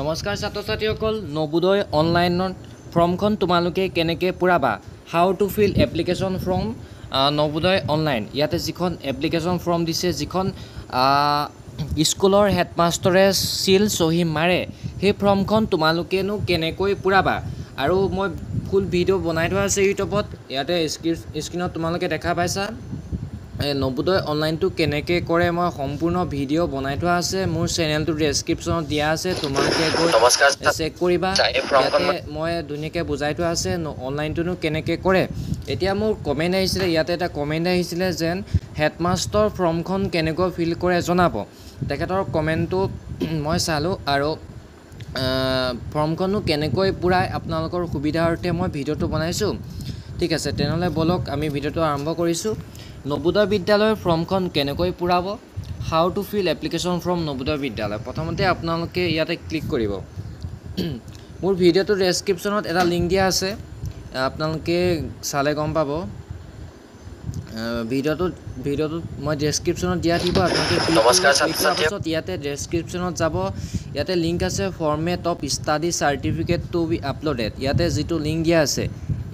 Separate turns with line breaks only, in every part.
নমস্কাৰ ছাত্ৰ ছাত্ৰীসকল নবোদয় অনলাইনত ফৰ্মখন তোমালোকে কেনেকৈ পূৰাবা how to fill application form Navodaya online ইয়াতে যিখন এপ্লিকেশ্যন ফৰ্ম দিছে যিখন স্কুলৰ হেডমাষ্টৰে চিল চহী মাৰে সেই ফৰ্মখন তোমালোকেনো কেনেকৈ পূৰাবা আৰু মই ফুল ভিডিঅ' বনাই থোৱা আছে ইউটিউবত ইয়াতে স্ক্ৰীণত তোমালোকে দেখা পাইছা নবোদয় অনলাইনটো কেনেকৈ কৰে মই সম্পূৰ্ণ ভিডিঅ' বনাই থোৱা আছে মোৰ চেনেলটো ডেছক্ৰিপশ্যনত দিয়া আছে তোমালোকে গৈ চেক কৰিবা ইয়াতে মই ধুনীয়াকৈ বুজাই থোৱা আছে অনলাইনটোনো কেনেকৈ কৰে এতিয়া মোৰ কমেণ্ট আহিছিলে ইয়াতে এটা কমেণ্ট আহিছিলে যেন হেডমাষ্টৰ ফৰ্মখন কেনেকৈ ফিল কৰে জনাব তেখেতৰ কমেণ্টটো মই চালোঁ আৰু ফৰ্মখননো কেনেকৈ পূৰাই আপোনালোকৰ সুবিধাৰ্থে মই ভিডিঅ'টো বনাইছোঁ ঠিক আছে তেনেহ'লে ব'লক আমি ভিডিঅ'টো আৰম্ভ কৰিছোঁ নবোদয় বিদ্যালয়ৰ ফৰ্মখন কেনেকৈ পূৰাব how to fill application form Navodaya Vidyalaya প্ৰথমতে আপোনালোকে ইয়াতে ক্লিক কৰিব মোৰ ভিডিঅ'টো ডেছক্ৰিপশ্যনত এটা লিংক দিয়া আছে আপোনালোকে চালে গম পাব ভিডিঅ'টোত ভিডিঅ'টোত মই ডেছক্ৰিপশ্যনত দিয়া দিব আপোনালোকে পিছত ইয়াতে ডেছক্ৰিপশ্যনত যাব ইয়াতে লিংক আছে format of study certificate to be uploaded ইয়াতে যিটো লিংক দিয়া আছে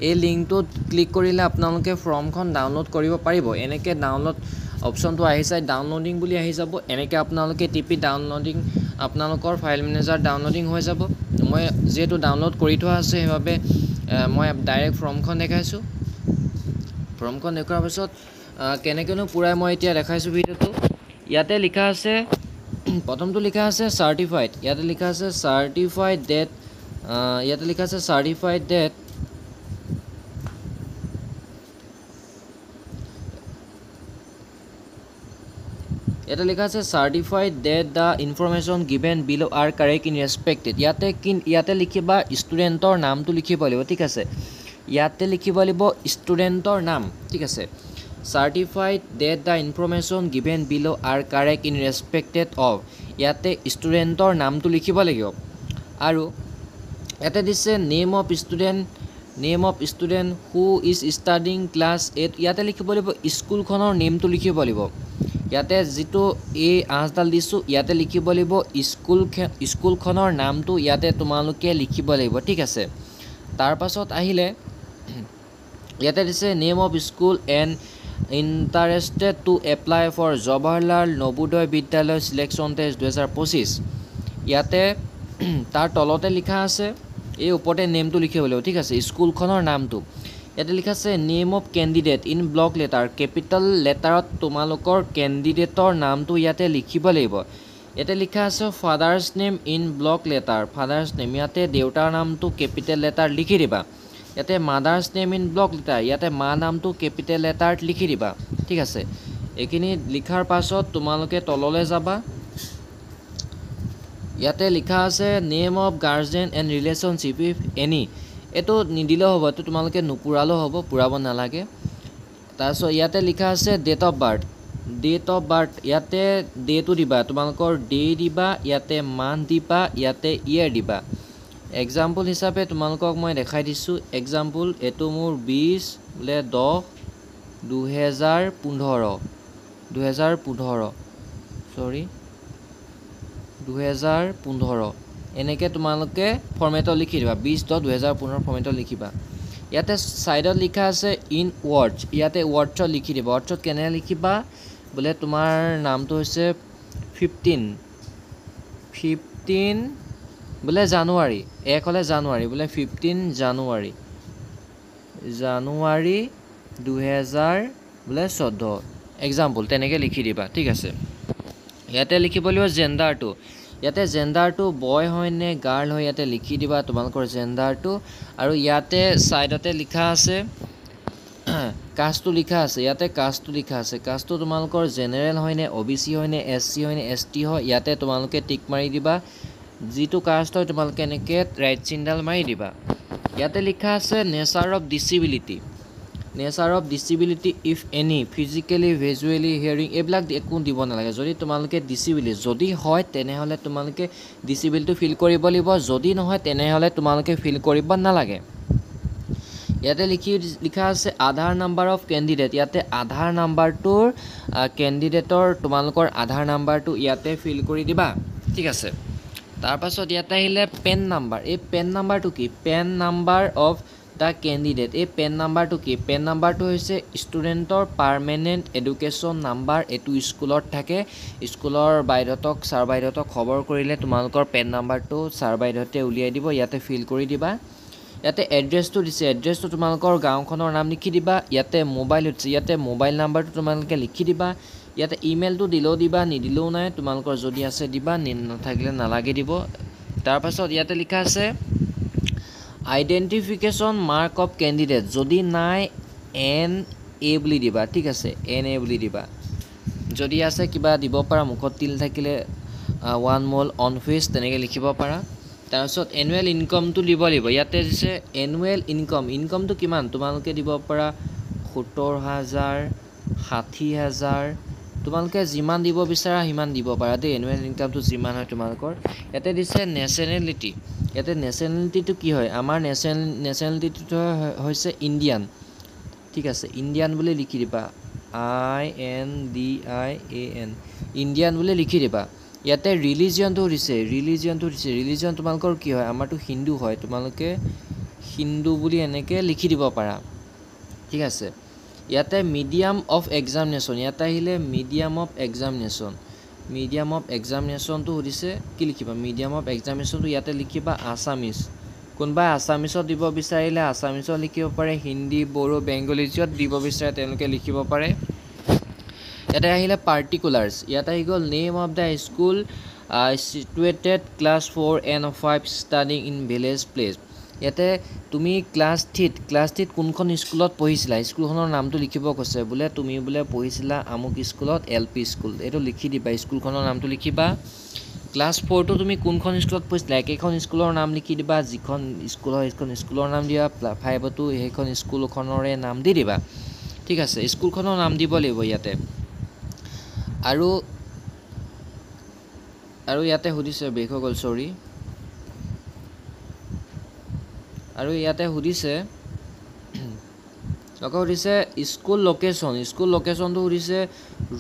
এই লিংকটোত ক্লিক কৰিলে আপোনালোকে ফৰ্মখন ডাউনলোড কৰিব পাৰিব এনেকৈ ডাউনলোড অপশ্যনটো আহি যায় ডাউনলোডিং বুলি আহি যাব এনেকৈ আপোনালোকে টিপি ডাউনলোডিং আপোনালোকৰ ফাইল মেনেজাৰ ডাউনলোডিং হৈ যাব মই যিহেতু ডাউনলোড কৰি থোৱা আছে সেইবাবে মই ডাইৰেক্ট ফৰ্মখন দেখাইছোঁ ফৰ্মখন দেখুৱাৰ পাছত কেনেকৈনো পূৰাই মই এতিয়া দেখাইছোঁ ভিডিঅ'টো ইয়াতে লিখা আছে প্ৰথমটো লিখা আছে চাৰ্টিফাইড ইয়াতে লিখা আছে চাৰ্টিফাইড ডেট ইয়াতে লিখা আছে চাৰ্টিফাইড ডেট এটা লিখা আছে certified that the information given will' are correct in respected ইয়াতে কি ইয়াতে লিখিবা ষ্টুডেণ্টৰ নামটো লিখিব লাগিব ঠিক আছে ইয়াতে লিখিব লাগিব ষ্টুডেণ্টৰ নাম ঠিক আছে certified that the information given will' are correct in respected of ইয়াতে ষ্টুডেণ্টৰ নামটো লিখিব লাগিব আৰু ইয়াতে দিছে name of student name of student who is studying class eight ইয়াতে লিখিব লাগিব স্কুলখনৰ নেমটো লিখিব লাগিব ইয়াতে যিটো এই আঁচডাল দিছোঁ ইয়াতে লিখিব লাগিব স্কুল স্কুলখনৰ নামটো ইয়াতে তোমালোকে লিখিব লাগিব ঠিক আছে তাৰপাছত আহিলে ইয়াতে দিছে name of school and interested to apply for Jawaharlal Navodaya Vidyalaya selection test দুহেজাৰ পঁচিছ ইয়াতে তাৰ তলতে লিখা আছে এই ওপৰতে নেমটো লিখিব লাগিব ঠিক আছে স্কুলখনৰ নামটো ইয়াতে লিখা আছে name of candidate in block letter capital লেটাৰত তোমালোকৰ কেণ্ডিডেটৰ নামটো ইয়াতে লিখিব লাগিব ইয়াতে লিখা আছে father's name in block letter father's name ইয়াতে দেউতাৰ নামটো কেপিটেল লেটাৰ লিখি দিবা ইয়াতে mother's name in block letter ইয়াতে মা নামটো কেপিটেল লেটাৰত লিখি দিবা ঠিক আছে এইখিনি লিখাৰ পাছত তোমালোকে তললৈ যাবা ইয়াতে লিখা আছে name of guardian and relationship if any এইটো নিদিলেও হ'ব এইটো তোমালোকে নুপুৰালেও হ'ব পুৰাব নালাগে তাৰপিছত ইয়াতে লিখা আছে date of birth date of birth ইয়াতে ডেটো দিবা তোমালোকৰ ডে দিবা ইয়াতে মান্থ দিবা ইয়াতে ইয়েৰ দিবা এক্সাম্পল হিচাপে তোমালোকক মই দেখাই দিছোঁ এক্সাম্পল এইটো মোৰ বিছ বোলে দহ দুহেজাৰ পোন্ধৰ দুহেজাৰ পোন্ধৰ চৰি দুহেজাৰ পোন্ধৰ এনেকে তোমালোকে ফৰ্মেটত লিখি দিবা বিছ দহ দুহেজাৰ পোন্ধৰ ফৰ্মেটত লিখিবা ইয়াতে ছাইডত লিখা আছে ইন ৱৰ্ডছ ইয়াতে ৱৰ্ডছত লিখি দিবা ৱৰ্ডছত কেনে লিখিবা বোলে তোমাৰ নামটো হৈছে ফিফটিন ফিফটিন বোলে জানুৱাৰী এক হ'লে জানুৱাৰী বোলে ফিফটিন জানুৱাৰী জানুৱাৰী দুহেজাৰ বোলে চৈধ্য এক্সাম্পল তেনেকৈ লিখি দিবা ঠিক আছে ইয়াতে লিখিব লাগিব জেণ্ডাৰটো ইয়াতে জেণ্ডাৰটো বয় হয়নে গাৰ্ল হয় ইয়াতে লিখি দিবা তোমালোকৰ জেণ্ডাৰটো আৰু ইয়াতে ছাইডতে লিখা আছে কাষ্টটো লিখা আছে ইয়াতে কাষ্টটো লিখা আছে কাষ্টটো তোমালোকৰ জেনেৰেল হয়নে অ' বি চি হয়নে এছ চি হয়নে এছ টি হয় ইয়াতে তোমালোকে টিক মাৰি দিবা যিটো কাষ্ট হয় তোমালোকে এনেকৈ ৰাইট চিণ্ডাল মাৰি দিবা ইয়াতে লিখা আছে nature of disability nature of disability if any physically visually hearing এইবিলাক একো দিব নালাগে যদি তোমালোকে ডিচিবিলি যদি হয় তেনেহ'লে তোমালোকে ডিচিবিলিটো ফিল কৰিব লাগিব যদি নহয় তেনেহ'লে তোমালোকে ফিল কৰিব নালাগে ইয়াতে লিখি লিখা আছে আধাৰ নাম্বাৰ অফ কেণ্ডিডেট ইয়াতে আধাৰ নাম্বাৰটোৰ কেণ্ডিডেটৰ তোমালোকৰ আধাৰ নাম্বাৰটো ইয়াতে ফিল কৰি দিবা ঠিক আছে তাৰপাছত ইয়াতে আহিলে পেন নাম্বাৰ এই পেন নাম্বাৰটো কি পেন নাম্বাৰ অফ এটা কেণ্ডিডেট এই পেন নাম্বাৰটো কি পেন নাম্বাৰটো হৈছে ষ্টুডেণ্টৰ পাৰ্মানেণ্ট এডুকেশ্যন নাম্বাৰ এইটো স্কুলত থাকে স্কুলৰ বাইদেউহঁতক ছাৰ বাইদেউহঁতক খবৰ কৰিলে তোমালোকৰ পেন নাম্বাৰটো ছাৰ বাইদেউহঁতে উলিয়াই দিব ইয়াতে ফিল কৰি দিবা ইয়াতে এড্ৰেছটো দিছে এড্ৰেছটো তোমালোকৰ গাঁওখনৰ নাম লিখি দিবা ইয়াতে মোবাইল হৈছে ইয়াতে মোবাইল নাম্বাৰটো তোমালোকে লিখি দিবা ইয়াতে ইমেইলটো দিলেও দিবা নিদিলেও নাই তোমালোকৰ যদি আছে দিবা নাথাকিলে নালাগে দিব তাৰপাছত ইয়াতে লিখা আছে আইডেণ্টিফিকেশ্যন মাৰ্ক অফ কেণ্ডিডেট যদি নাই এন এ বুলি দিবা ঠিক আছে এন এ বুলি দিবা যদি আছে কিবা দিব পাৰা মুখত তিল থাকিলে ওৱান মল অন ফেচ তেনেকৈ লিখিব পাৰা তাৰপিছত এনুৱেল ইনকমটো দিব লাগিব ইয়াতে দিছে এনুৱেল ইনকম ইনকমটো কিমান তোমালোকে দিব পাৰা সোতৰ হাজাৰ ষাঠি হাজাৰ তোমালোকে যিমান দিব বিচাৰা সিমান দিব পাৰা দেই এনুৱেল ইনকামটো যিমান হয় তোমালোকৰ ইয়াতে দিছে নেচনেলিটি ইয়াতে নেশ্যনেলিটিটো কি হয় আমাৰ নেশ্যনেল নেশ্যনেলিটিটো হৈছে ইণ্ডিয়ান ঠিক আছে ইণ্ডিয়ান বুলি লিখি দিবা I N D I A N Indian বুলি লিখি দিবা ইয়াতে ৰিলিজিয়নটো দিছে ৰিলিজিয়নটো দিছে ৰিলিজিয়ন তোমালোকৰ কি হয় আমাৰতো হিন্দু হয় তোমালোকে হিন্দু বুলি এনেকৈ লিখি দিব পাৰা ঠিক আছে ইয়াতে মিডিয়াম অফ এক্সামিনেশ্যন ইয়াতে আহিলে medium of examination medium of এক্সামিনেশ্যনটো সুধিছে কি লিখিবা মিডিয়াম অফ এক্সামিনেশ্যনটো ইয়াতে লিখিবা আছামিজ কোনোবাই আছামিজত দিব বিচাৰিলে আছামিজত লিখিব পাৰে হিন্দী বড়ো বেংগলীজত দিব বিচাৰে তেওঁলোকে লিখিব পাৰে ইয়াতে আহিলে পাৰ্টিকুলাৰ্ছ ইয়াতে আহি গ'ল name of the school situated class four and five studying in village place ইয়াতে তুমি ক্লাছ থ্ৰীত ক্লাছ থ্ৰীত কোনখন স্কুলত পঢ়িছিলা স্কুলখনৰ নামটো লিখিব কৈছে বোলে তুমি বোলে পঢ়িছিলা আমুক স্কুলত এল পি স্কুল এইটো লিখি দিবা স্কুলখনৰ নামটো লিখিবা ক্লাছ ফ'ৰটো তুমি কোনখন স্কুলত পঢ়িছিলা একেখন স্কুলৰ নাম লিখি দিবা যিখন স্কুল হয় সেইখন স্কুলৰ নাম দিবা ফাইভতো সেইখন স্কুলখনৰে নাম দি দিবা ঠিক আছে স্কুলখনৰ নাম দিব লাগিব ইয়াতে আৰু আৰু ইয়াতে সুধিছে বেক হৈ গ'ল চৰি আৰু ইয়াতে সুধিছে আকৌ সুধিছে স্কুল লোকেশ্যন স্কুল লোকেশ্যনটো সুধিছে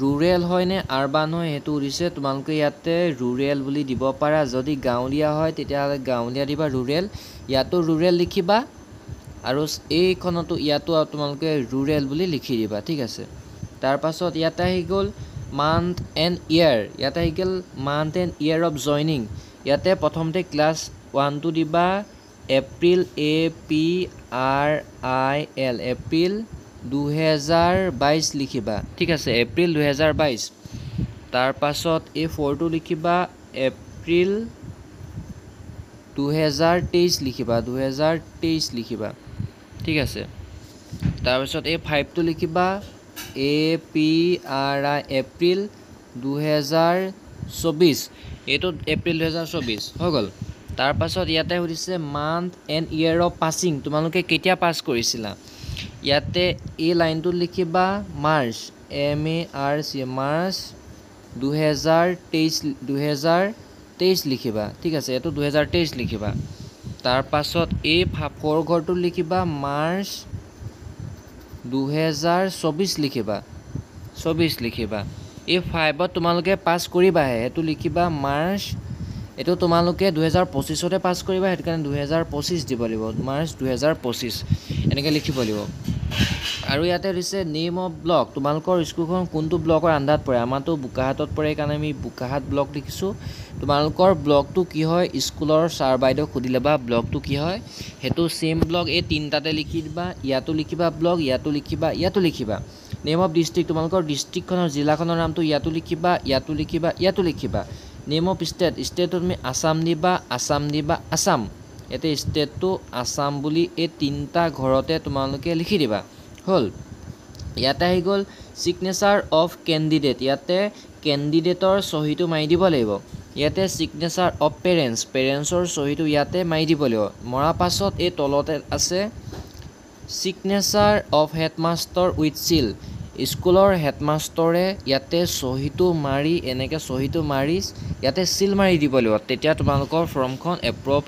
ৰুৰেল হয়নে আৰবান হয় সেইটো সুধিছে তোমালোকে ইয়াতে ৰুৰেল বুলি দিব পাৰা যদি গাঁৱলীয়া হয় তেতিয়াহ'লে গাঁৱলীয়া দিবা ৰুৰেল ইয়াতো ৰুৰেল লিখিবা আৰু এইখনতো ইয়াতো তোমালোকে ৰুৰেল বুলি লিখি দিবা ঠিক আছে তাৰপাছত ইয়াতে আহি গ'ল মান্থ এণ্ড ইয়েৰ ইয়াতে আহি গ'ল month and year of joining ইয়াতে প্ৰথমতে ক্লাছ ওৱানটো দিবা April A P R I L April দুহেজাৰ বাইছ লিখিবা ঠিক আছে এপ্ৰিল দুহেজাৰ বাইছ তাৰপাছত এই ফ'ৰটো লিখিবা এপ্ৰিল দুহেজাৰ তেইছ লিখিবা দুহেজাৰ তেইছ লিখিবা ঠিক আছে তাৰপাছত এই ফাইভটো লিখিবা A P R I April দুহেজাৰ চৌবিছ এইটো এপ্ৰিল দুহেজাৰ চৌবিছ হৈ গ'ল তাৰপাছত ইয়াতে সুধিছে month and year of passing তোমালোকে কেতিয়া পাছ কৰিছিলা ইয়াতে এই লাইনটোত লিখিবা March M A R C March দুহেজাৰ তেইছ দুহেজাৰ তেইছ লিখিবা ঠিক আছে এইটো দুহেজাৰ তেইছ লিখিবা তাৰপাছত এই ফাপৰ ঘৰটো লিখিবা মাৰ্চ দুহেজাৰ চৌবিছ লিখিবা চৌবিছ লিখিবা এই ফাইভত তোমালোকে পাছ কৰিবাহে সেইটো লিখিবা মাৰ্চ দুহেজাৰ এইটো তোমালোকে দুহেজাৰ পঁচিছতে পাছ কৰিবা সেইটো কাৰণে দুহেজাৰ পঁচিছ দিব লাগিব মাৰ্চ দুহেজাৰ পঁচিছ এনেকৈ লিখিব লাগিব আৰু ইয়াতে দিছে নেম অফ ব্লক তোমালোকৰ স্কুলখন কোনটো ব্লকৰ আণ্ডাৰত পৰে আমাৰতো বোকাহাটত পৰে কাৰণে আমি বোকাহাট ব্লক লিখিছোঁ তোমালোকৰ ব্লকটো কি হয় স্কুলৰ ছাৰ বাইদেউক সুধিলে বা ব্লকটো কি হয় সেইটো ছেম ব্লক এই তিনিটাতে লিখি দিবা ইয়াতো লিখিবা ব্লক ইয়াতো লিখিবা ইয়াতো লিখিবা নেম অফ ডিষ্ট্ৰিক্ট তোমালোকৰ ডিষ্ট্ৰিক্টখনৰ জিলাখনৰ নামটো ইয়াতো লিখিবা ইয়াতো লিখিবা ইয়াতো লিখিবা নেম অফ ষ্টেট ষ্টেটত আমি আছাম দিবা আছাম দিবা আছাম এতিয়া ষ্টেটটো আছাম বুলি এই তিনিটা ঘৰতে তোমালোকে লিখি দিবা হ'ল ইয়াতে আহি গ'ল চিগনেচাৰ অফ কেণ্ডিডেট ইয়াতে কেণ্ডিডেটৰ চহীটো মাৰি দিব লাগিব ইয়াতে চিগনেচাৰ অফ পেৰেণ্টছ পেৰেণ্টছৰ চহীটো ইয়াতে মাৰি দিব লাগিব মৰা পাছত এই তলতে আছে signature of headmaster with seal স্কুলৰ হেডমাষ্টৰে ইয়াতে চহীটো মাৰি এনেকৈ চহীটো মাৰি ইয়াতে চিল মাৰি দিব লাগিব তেতিয়া তোমালোকৰ ফৰ্মখন এপ্ৰুভ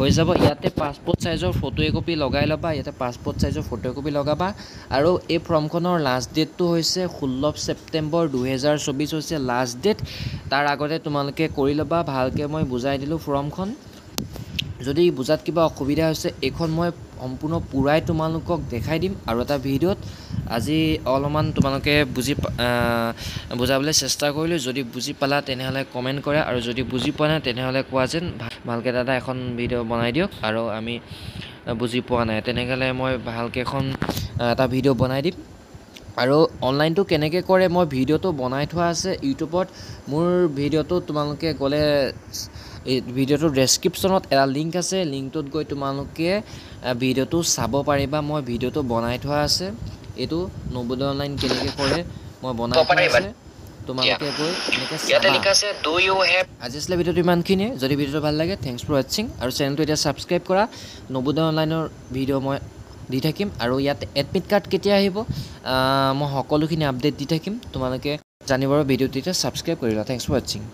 হৈ যাব ইয়াতে পাছপ'ৰ্ট চাইজৰ ফটো একপি লগাই ল'বা ইয়াতে পাছপ'ৰ্ট চাইজৰ ফটো একপি লগাবা আৰু এই ফৰ্মখনৰ লাষ্ট ডেটটো হৈছে ষোল্ল ছেপ্টেম্বৰ দুহেজাৰ চৌবিছ হৈছে লাষ্ট ডেট তাৰ আগতে তোমালোকে কৰি ল'বা ভালকৈ মই বুজাই দিলোঁ ফৰ্মখন যদি বুজাত কিবা অসুবিধা হৈছে এইখন মই সম্পূৰ্ণ পূৰাই তোমালোকক দেখাই দিম আৰু এটা ভিডিঅ'ত আজি অলপমান তোমালোকে বুজি বুজাবলৈ চেষ্টা কৰিলোঁ যদি বুজি পালা তেনেহ'লে কমেণ্ট কৰা আৰু যদি বুজি পোৱা নাই তেনেহ'লে কোৱা যেন ভালকৈ দাদা এখন ভিডিঅ' বনাই দিয়ক আৰু আমি বুজি পোৱা নাই তেনেহ'লে মই ভালকৈ এখন এটা ভিডিঅ' বনাই দিম আৰু অনলাইনটো কেনেকৈ কৰে মই ভিডিঅ'টো বনাই থোৱা আছে ইউটিউবত মোৰ ভিডিঅ'টো তোমালোকে গ'লে এই ভিডিঅ'টোৰ ডেছক্ৰিপশ্যনত এটা লিংক আছে লিংকটোত গৈ তোমালোকে ভিডিঅ'টো চাব পাৰিবা মই ভিডিঅ'টো বনাই থোৱা আছে এইটো নবোদয় অনলাইন কেনেকৈ কৰে মই বনাই থোৱা আছে তোমালোকে গৈ এনেকৈ আজি আছিলে ভিডিঅ'টো ইমানখিনিয়ে যদি ভিডিঅ'টো ভাল লাগে থেংকছ ফৰ ৱাটছিং আৰু চেনেলটো এতিয়া ছাবস্ক্ৰাইব কৰা নবোদয় অনলাইনৰ ভিডিঅ' মই দি থাকিম আৰু ইয়াত এডমিট কাৰ্ড কেতিয়া আহিব মই সকলোখিনি আপডেট দি থাকিম তোমালোকে জানিবৰ ভিডিঅ'টো এতিয়া ছাবস্ক্ৰাইব কৰিলা থেংকছ ফৰ ৱাটছিং